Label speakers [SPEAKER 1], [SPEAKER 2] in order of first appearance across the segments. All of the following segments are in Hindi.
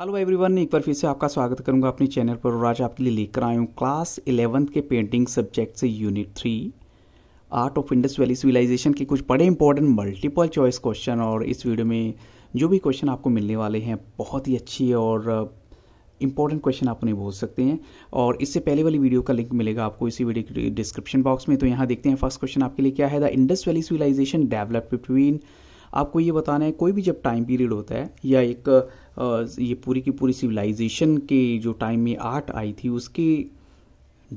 [SPEAKER 1] हेलो एवरीवन एक बार फिर से आपका स्वागत करूंगा अपने चैनल पर और आज आपके लिए लेकर आया हूँ क्लास इलेवंथ के पेंटिंग सब्जेक्ट से unit three art of Indus valley civilisation के कुछ बड़े इंपॉर्टेंट मल्टीपल चॉइस क्वेश्चन और इस वीडियो में जो भी क्वेश्चन आपको मिलने वाले हैं बहुत ही अच्छी और इंपॉर्टेंट uh, क्वेश्चन आप उन्हें बोल सकते हैं और इससे पहले वाली वीडियो का लिंक मिलेगा आपको इसी वीडियो के डिस्क्रिप्शन बॉक्स में तो यहाँ देखते हैं फर्स्ट क्वेश्चन आपके लिए क्या है the Indus valley civilisation develop between आपको ये बताना है कोई भी जब टाइम पीरियड होता है या एक ये पूरी की पूरी सिविलाइजेशन के जो टाइम में आर्ट आई थी उसके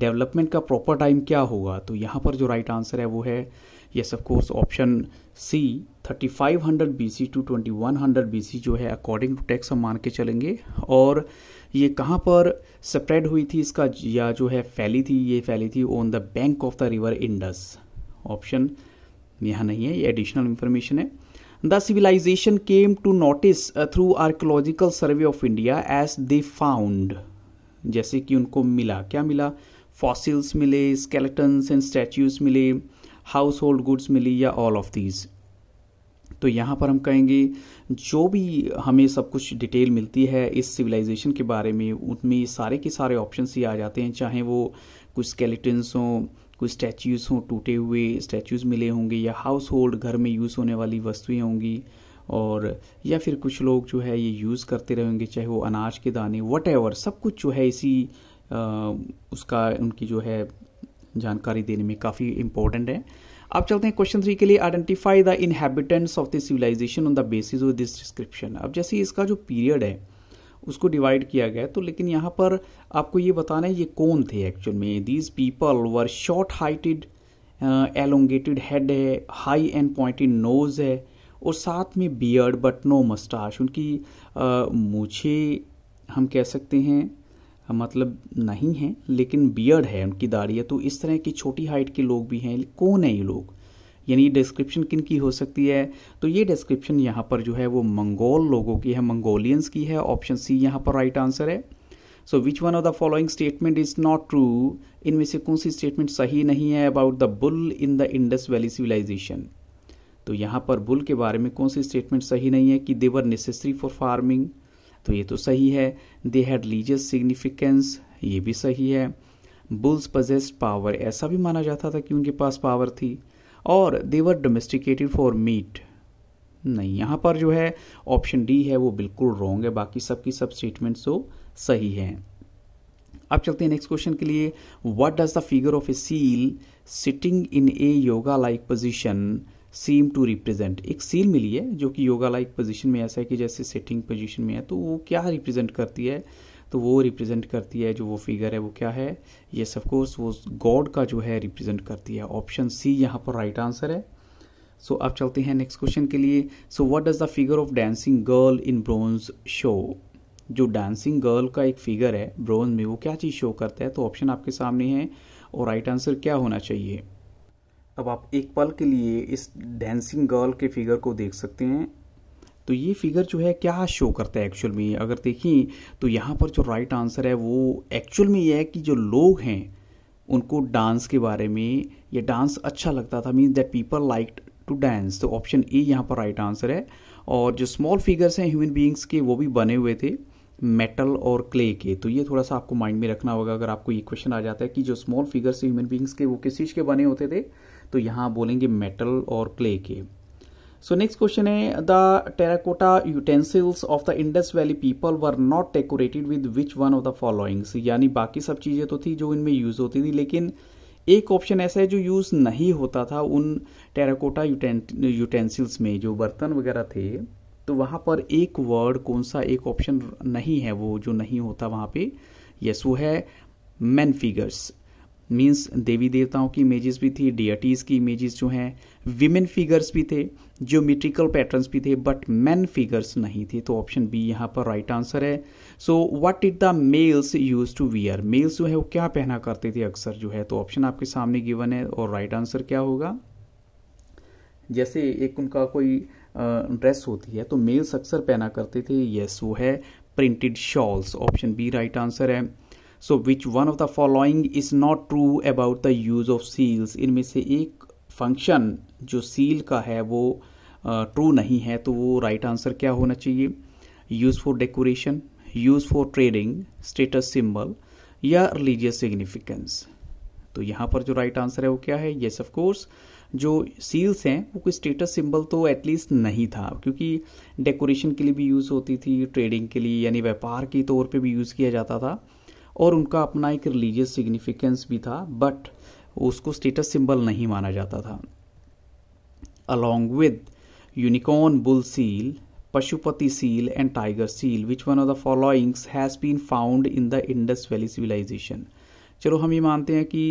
[SPEAKER 1] डेवलपमेंट का प्रॉपर टाइम क्या होगा तो यहाँ पर जो राइट right आंसर है वो है yes of course option C 3500 BC to 2100 BC जो है अकॉर्डिंग टू टेक्स हम मान के चलेंगे और ये कहाँ पर स्प्रेड हुई थी इसका या जो है फैली थी ये फैली थी on the bank of the river Indus option यहाँ नहीं है ये एडिशनल इन्फॉर्मेशन है the civilisation came to notice through archaeological survey of India as they found जैसे कि उनको मिला क्या मिला फॉसिल्स मिले स्केलेटन्स एंड स्टैचूज मिले हाउस होल्ड गुड्स मिली या ऑल ऑफ दीज तो यहाँ पर हम कहेंगे जो भी हमें सब कुछ डिटेल मिलती है इस सिविलाइजेशन के बारे में उनमें सारे के सारे ऑप्शन ही आ जाते हैं चाहे वो कुछ स्केलेटन्स हों कोई स्टैचूज़ हों टूटे हुए स्टैचूज़ मिले होंगे या हाउस होल्ड घर में यूज़ होने वाली वस्तुएं होंगी और या फिर कुछ लोग जो है ये यूज़ करते रहेंगे चाहे वो अनाज के दाने वट एवर सब कुछ जो है इसी आ, उसका उनकी जो है जानकारी देने में काफ़ी इंपॉर्टेंट है आप चलते हैं क्वेश्चन थ्री के लिए identify the inhabitants of the civilisation on the basis of this description अब जैसे इसका जो पीरियड है उसको डिवाइड किया गया तो लेकिन यहाँ पर आपको ये बताना है ये कौन थे एक्चुअल में these people were short heighted elongated head है हाई एंड पॉइंटेड नोज है और साथ में बियर्ड बट नो मस्टाश उनकी uh, मूछे हम कह सकते हैं मतलब नहीं है लेकिन बियर्ड है उनकी दाढ़ी है तो इस तरह की छोटी हाइट के लोग भी हैं कौन है ये लोग यानी डिस्क्रिप्शन किन की हो सकती है तो ये डिस्क्रिप्शन यहाँ पर जो है वो मंगोल लोगों की है मंगोलियंस की है ऑप्शन सी यहाँ पर राइट आंसर है so which one of the following statement is not true इनमें से कौन सी स्टेटमेंट सही नहीं है about the bull in the Indus valley civilisation तो यहाँ पर बुल के बारे में कौन सी स्टेटमेंट सही नहीं है कि देवर नेसेसरी फॉर फार्मिंग तो ये तो सही है दे हैड रिलीजियस सिग्निफिकेंस ये भी सही है बुल्स पजेस्ड पावर ऐसा भी माना जाता था कि उनके पास पावर थी और देवर डोमेस्टिकेटेड फॉर मीट नहीं यहां पर जो है ऑप्शन डी है वो बिल्कुल रॉन्ग है बाकी सब स्टेटमेंट सब स्टेटमेंट्स तो सही है अब चलते हैं नेक्स्ट क्वेश्चन के लिए what does the figure of a seal sitting in a yoga like position seem to represent एक सील मिली है जो कि योगा लाइक पोजिशन में ऐसा है कि जैसे सिटिंग पोजिशन में है तो वो क्या रिप्रेजेंट करती है तो वो रिप्रेजेंट करती है जो वो फिगर है वो क्या है ये सफकोर्स वो गॉड का जो है रिप्रेजेंट करती है ऑप्शन सी यहाँ पर राइट right आंसर है सो so, अब चलते हैं नेक्स्ट क्वेश्चन के लिए so what does the figure of dancing girl in bronze show जो डांसिंग गर्ल का एक फिगर है ब्रोंज में वो क्या चीज़ शो करता है तो ऑप्शन आपके सामने है और राइट right आंसर क्या होना चाहिए अब आप एक पल के लिए इस डांसिंग गर्ल के फिगर को देख सकते हैं तो ये फिगर जो है क्या शो करता है एक्चुअल में अगर देखें तो यहाँ पर जो राइट आंसर है वो एक्चुअल में ये है कि जो लोग हैं उनको डांस के बारे में ये डांस अच्छा लगता था means that people like to dance तो ऑप्शन ए यहाँ पर राइट आंसर है और जो स्मॉल फिगर्स हैं ह्यूमन बींग्स के वो भी बने हुए थे मेटल और क्ले के तो ये थोड़ा सा आपको माइंड में रखना होगा अगर आपको ये क्वेश्चन आ जाता है कि जो स्मॉल फिगर्स ह्यूमन बींग्स के वो किस चीज़ के बने होते थे तो यहाँ बोलेंगे मेटल और क्ले के सो नेक्स्ट क्वेश्चन है the terracotta utensils of the Indus valley people were not decorated with which one of the followings यानी बाकी सब चीज़ें तो थी जो इनमें यूज़ होती थी लेकिन एक ऑप्शन ऐसा है जो यूज़ नहीं होता था उन टेराकोटा यूटेंसिल्स में जो बर्तन वगैरह थे तो वहाँ पर एक वर्ड कौन सा एक ऑप्शन नहीं है वो जो नहीं होता वहाँ पे यस वो है मैन फिगर्स मीन्स देवी देवताओं की इमेजेस भी थी डीआरटीज की इमेजेस जो हैं विमेन फिगर्स भी थे ज्योमेट्रिकल पैटर्न्स भी थे बट मैन फिगर्स नहीं थे तो ऑप्शन बी यहाँ पर राइट right आंसर है so what it the males use to wear males जो है वो क्या पहना करते थे अक्सर जो है तो ऑप्शन आपके सामने गिवन है और राइट right आंसर क्या होगा जैसे एक उनका कोई ड्रेस होती है तो मेल्स अक्सर पहना करते थे yes, वो है printed shawls option B right answer है so which one of the following is not true about the use of seals इनमें से एक फंक्शन जो सील का है वो ट्रू uh, नहीं है तो वो राइट right आंसर क्या होना चाहिए use for decoration use for trading status symbol या रिलीजियस सिग्निफिकेंस तो यहाँ पर जो राइट right आंसर है वो क्या है येस ऑफ कोर्स जो सील्स हैं वो कोई स्टेटस सिंबल तो एटलीस्ट नहीं था क्योंकि डेकोरेशन के लिए भी यूज़ होती थी ट्रेडिंग के लिए यानी व्यापार के तौर पे भी यूज़ किया जाता था और उनका अपना एक रिलीजियस सिग्निफिकेंस भी था बट उसको स्टेटस सिंबल नहीं माना जाता था along with unicorn bull seal Pashupati seal and tiger seal which one of the followings has been found in the Indus valley civilisation चलो हम ये मानते हैं कि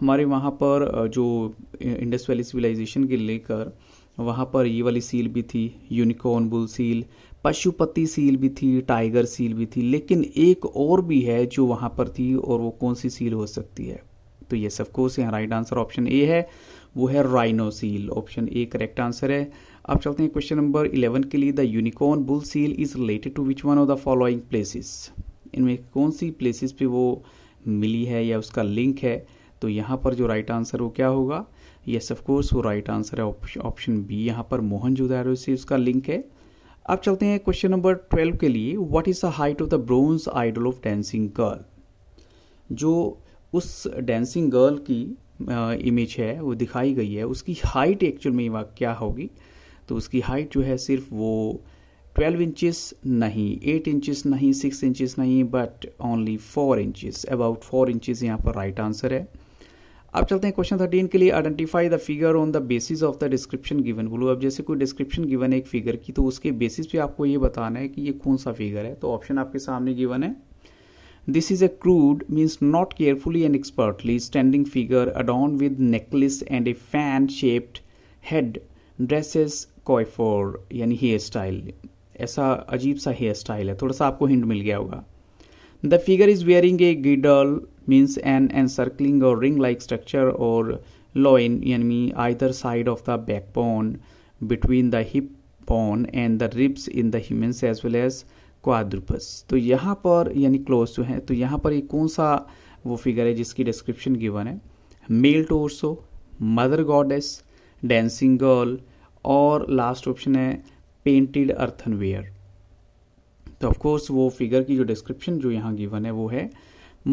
[SPEAKER 1] हमारे वहाँ पर जो इंडस वैली सिविलाइजेशन के लेकर वहाँ पर ये वाली सील भी थी unicorn bull seal Pashupati seal भी थी टाइगर सील भी थी लेकिन एक और भी है जो वहाँ पर थी और वो कौन सी सील हो सकती है तो ये सब कोर्स यहाँ राइट आंसर ऑप्शन ए है वो है rhino seal option A correct answer है अब चलते हैं क्वेश्चन नंबर इलेवन के लिए the unicorn bull seal is related to which one of the following places इनमें कौन सी प्लेसेस पे वो मिली है या उसका लिंक है तो यहाँ पर जो राइट आंसर वो क्या होगा यस ऑफ कोर्स वो राइट आंसर है ऑप्शन बी यहाँ पर मोहन जोदारो से उसका लिंक है अब चलते हैं क्वेश्चन नंबर ट्वेल्व के लिए what is the height of the bronze idol of dancing girl जो उस डांसिंग गर्ल की इमेज है वो दिखाई गई है उसकी हाइट एक्चुअल में क्या होगी तो उसकी हाइट जो है सिर्फ वो ट्वेल्व इंचेस नहीं एट इंचेस नहीं सिक्स इंचेस नहीं but only four inches about four inches यहाँ पर राइट right आंसर है अब चलते हैं क्वेश्चन थर्टीन के लिए identify the figure on the basis of the description given बोलो अब जैसे कोई डिस्क्रिप्शन गिवन है एक फिगर की तो उसके बेसिस पे आपको ये बताना है कि ये कौन सा फिगर है तो ऑप्शन आपके सामने गिवन है this is a crude means not carefully and expertly standing figure adorned with necklace and a fan shaped head dresses coiffure यानी हेयर स्टाइल ऐसा अजीब सा हेयर स्टाइल है थोड़ा सा आपको हिंट मिल गया होगा the figure is wearing a girdle means an encircling or ring like structure or loin yani either side of the backbone between the hip bone and the ribs in the humans as well as quadrupeds तो यहाँ पर यानी क्लोज जो है तो यहाँ पर ये कौन सा वो फिगर है जिसकी डिस्क्रिप्शन गिवन है male torso mother goddess dancing girl और लास्ट ऑप्शन है पेंटेड अर्थनवेयर तो ऑफकोर्स वो फिगर की जो डिस्क्रिप्शन जो यहाँ गिवन है वो है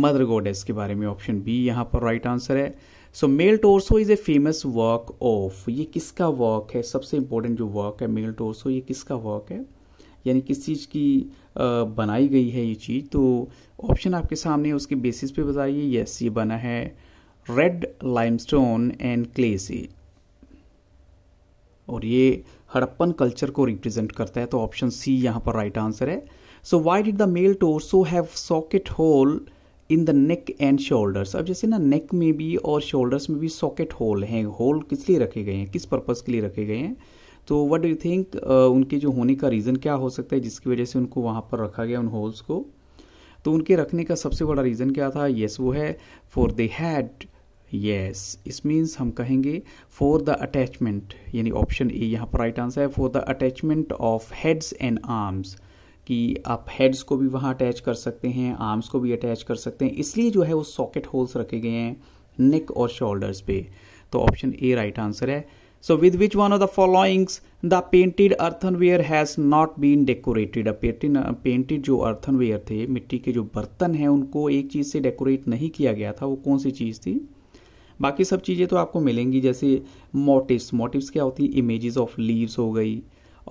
[SPEAKER 1] मदर गोडेस के बारे में ऑप्शन बी यहाँ पर राइट आंसर है so male torso is a famous work of ये किसका वर्क है सबसे इंपॉर्टेंट जो वर्क है मेल टोर्सो ये किसका वर्क है यानी किस चीज़ की बनाई गई है ये चीज़ तो ऑप्शन आपके सामने है उसके बेसिस पे बताइए यस ये बना है रेड लाइमस्टोन एंड क्ले से और ये हड़प्पन कल्चर को रिप्रेजेंट करता है तो ऑप्शन सी यहाँ पर राइट आंसर है so why did the male torso have socket hole in the neck and shoulders अब जैसे ना नेक में भी और शोल्डर्स में भी सॉकेट होल हैं होल किस लिए रखे गए हैं किस पर्पज़ के लिए रखे गए हैं तो वट डू यू थिंक उनके जो होने का रीज़न क्या हो सकता है जिसकी वजह से उनको वहाँ पर रखा गया उन होल्स को तो उनके रखने का सबसे बड़ा रीज़न क्या था येस yes, वो है फॉर दे हैड येस इस मीन्स हम कहेंगे फॉर द अटैचमेंट यानी ऑप्शन ए यहाँ पर राइट आंसर है for the attachment of heads and arms कि आप हेड्स को भी वहाँ अटैच कर सकते हैं आर्म्स को भी अटैच कर सकते हैं इसलिए जो है वो सॉकेट होल्स रखे गए हैं नेक और शोल्डर्स पे तो ऑप्शन ए राइट आंसर है so with which one of the followings the painted earthenware has not been decorated painting painted जो अर्थनवेयर थे मिट्टी के जो बर्तन हैं उनको एक चीज़ से डेकोरेट नहीं किया गया था वो कौन सी चीज़ थी बाकी सब चीज़ें तो आपको मिलेंगी जैसे मोटिव्स मोटिव्स क्या होती है इमेजेस ऑफ लीव्स हो गई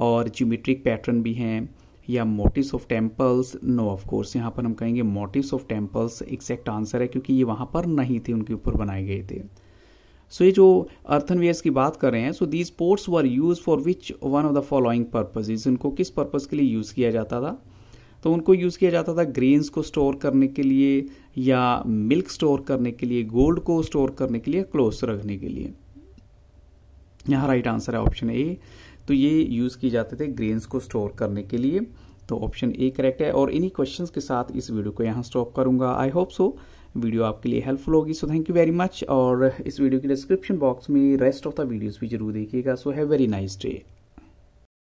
[SPEAKER 1] और ज्योमेट्रिक पैटर्न भी हैं या motifs of temples no of course यहाँ पर हम कहेंगे motifs of temples exact answer है क्योंकि ये वहाँ पर नहीं थे उनके ऊपर बनाए गए थे सो so, ये जो अर्थनवेयर्स की बात कर रहे हैं so these pots were use for which one of the following purposes उनको किस पर्पज़ के लिए यूज़ किया जाता था तो उनको यूज़ किया जाता था ग्रेन्स को स्टोर करने के लिए या मिल्क स्टोर करने के लिए गोल्ड को स्टोर करने के लिए क्लोज रखने के लिए यहाँ राइट आंसर है ऑप्शन ए तो ये यूज़ किए जाते थे ग्रेन्स को स्टोर करने के लिए तो ऑप्शन ए करेक्ट है और इन्हीं क्वेश्चंस के साथ इस वीडियो को यहाँ स्टॉप करूँगा आई होप सो वीडियो आपके लिए हेल्पफुल होगी so thank you very much और इस वीडियो के डिस्क्रिप्शन बॉक्स में रेस्ट ऑफ द वीडियोज भी जरूर देखिएगा so have very nice day